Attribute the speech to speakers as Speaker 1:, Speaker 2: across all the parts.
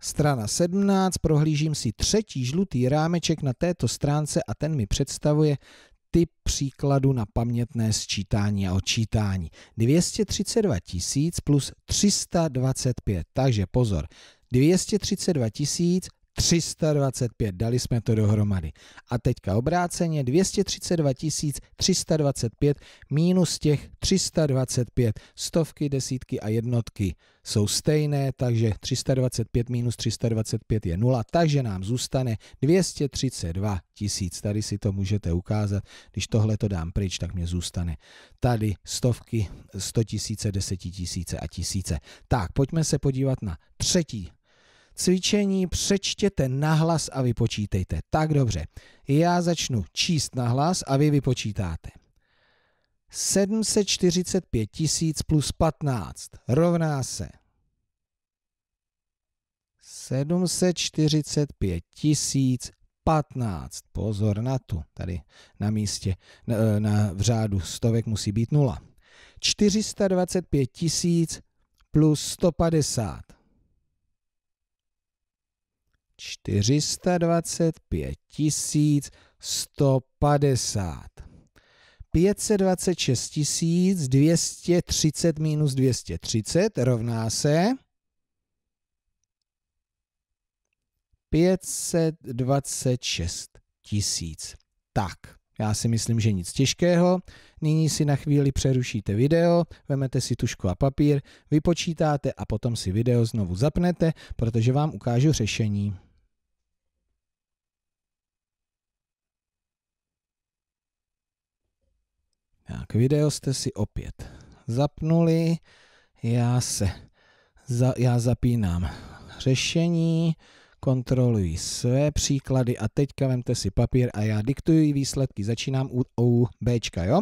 Speaker 1: Strana 17, prohlížím si třetí žlutý rámeček na této stránce a ten mi představuje typ příkladu na pamětné sčítání a odčítání. 232 tisíc plus 325, takže pozor, 232 tisíc 325, dali jsme to dohromady. A teďka obráceně 232 325 minus těch 325, stovky, desítky a jednotky jsou stejné, takže 325 minus 325 je 0, takže nám zůstane 232 tisíc. Tady si to můžete ukázat, když tohle to dám pryč, tak mě zůstane tady stovky, 100 tisíce, 10 tisíce a tisíce. Tak, pojďme se podívat na třetí Cvičení přečtěte nahlas a vypočítejte. Tak dobře. Já začnu číst nahlas a vy vypočítáte. 745 tisíc plus 15 rovná se 745 tisíc 15. Pozor na tu, tady na místě, na, na v řádu stovek musí být nula. 425 tisíc plus 150. 425 150. 526 230 minus 230 rovná se 526 tisíc. Tak, já si myslím, že nic těžkého. Nyní si na chvíli přerušíte video, vemete si tušku a papír, vypočítáte a potom si video znovu zapnete, protože vám ukážu řešení. Tak, video jste si opět zapnuli. Já se za, já zapínám řešení, kontroluji své příklady a teďka vemte si papír a já diktuji výsledky. Začínám u, u B, jo?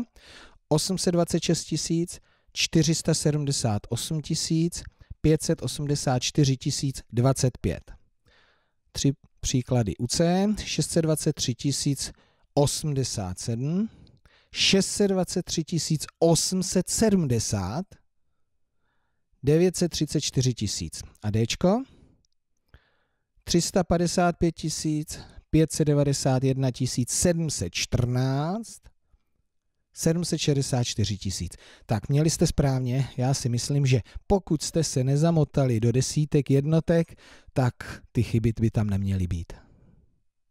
Speaker 1: 826 tisíc, 478 tisíc, 584 tisíc 25. Tři příklady u C, 623 tisíc 87, 623 870, 934 tisíc. A Dčko? 355 tisíc, 591 tisíc, 714, 764 tisíc. Tak, měli jste správně, já si myslím, že pokud jste se nezamotali do desítek jednotek, tak ty chyby by tam neměly být.